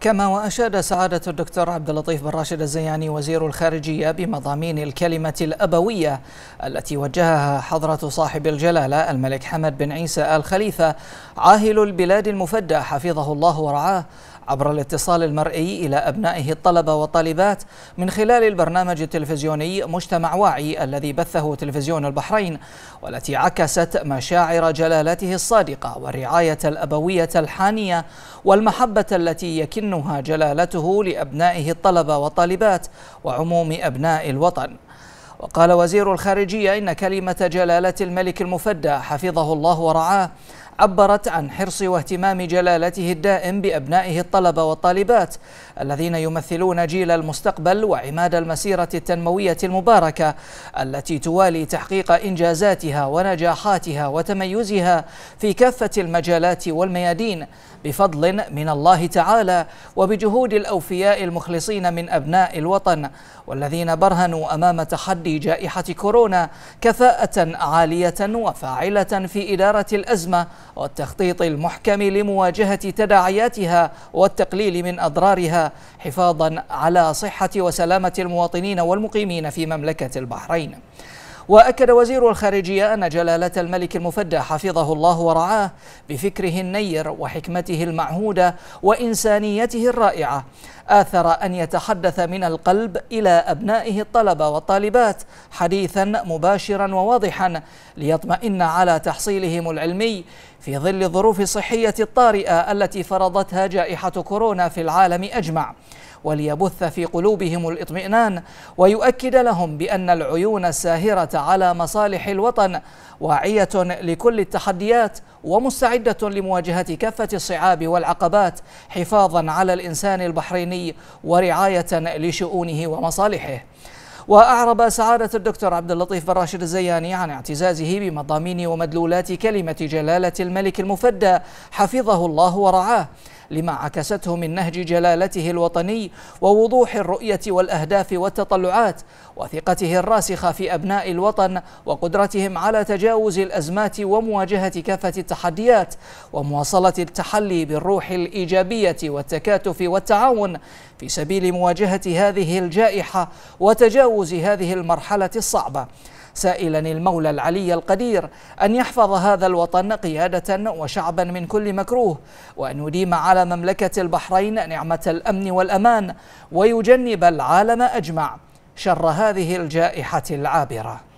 كما وأشاد سعادة الدكتور عبد اللطيف بن راشد الزياني وزير الخارجية بمضامين الكلمة الأبوية التي وجهها حضرة صاحب الجلالة الملك حمد بن عيسى آل خليفة عاهل البلاد المفدى حفظه الله ورعاه عبر الاتصال المرئي إلى أبنائه الطلبة والطالبات من خلال البرنامج التلفزيوني مجتمع واعي الذي بثه تلفزيون البحرين والتي عكست مشاعر جلالته الصادقة والرعاية الأبوية الحانية والمحبة التي يكنها جلالته لأبنائه الطلبة والطالبات وعموم أبناء الوطن وقال وزير الخارجية إن كلمة جلالة الملك المفدى حفظه الله ورعاه عبرت عن حرص واهتمام جلالته الدائم بأبنائه الطلبة والطالبات الذين يمثلون جيل المستقبل وعماد المسيرة التنموية المباركة التي توالي تحقيق إنجازاتها ونجاحاتها وتميزها في كافة المجالات والميادين بفضل من الله تعالى وبجهود الأوفياء المخلصين من أبناء الوطن والذين برهنوا أمام تحدي جائحة كورونا كفاءة عالية وفاعلة في إدارة الأزمة والتخطيط المحكم لمواجهة تداعياتها والتقليل من أضرارها حفاظا على صحة وسلامة المواطنين والمقيمين في مملكة البحرين وأكد وزير الخارجية أن جلالة الملك المفدى حفظه الله ورعاه بفكره النير وحكمته المعهودة وإنسانيته الرائعة آثر أن يتحدث من القلب إلى أبنائه الطلبة والطالبات حديثا مباشرا وواضحا ليطمئن على تحصيلهم العلمي في ظل الظروف الصحية الطارئة التي فرضتها جائحة كورونا في العالم أجمع وليبث في قلوبهم الاطمئنان ويؤكد لهم بأن العيون الساهرة على مصالح الوطن واعية لكل التحديات ومستعدة لمواجهة كافة الصعاب والعقبات حفاظا على الإنسان البحريني ورعاية لشؤونه ومصالحه وأعرب سعادة الدكتور عبد اللطيف بن راشد الزياني عن اعتزازه بمضامين ومدلولات كلمة جلالة الملك المفدى حفظه الله ورعاه لما عكسته من نهج جلالته الوطني ووضوح الرؤية والأهداف والتطلعات وثقته الراسخة في أبناء الوطن وقدرتهم على تجاوز الأزمات ومواجهة كافة التحديات ومواصلة التحلي بالروح الإيجابية والتكاتف والتعاون في سبيل مواجهة هذه الجائحة وتجاوز هذه المرحلة الصعبة سائلا المولى العلي القدير أن يحفظ هذا الوطن قيادة وشعبا من كل مكروه وأن يديم على مملكة البحرين نعمة الأمن والأمان ويجنب العالم أجمع شر هذه الجائحة العابرة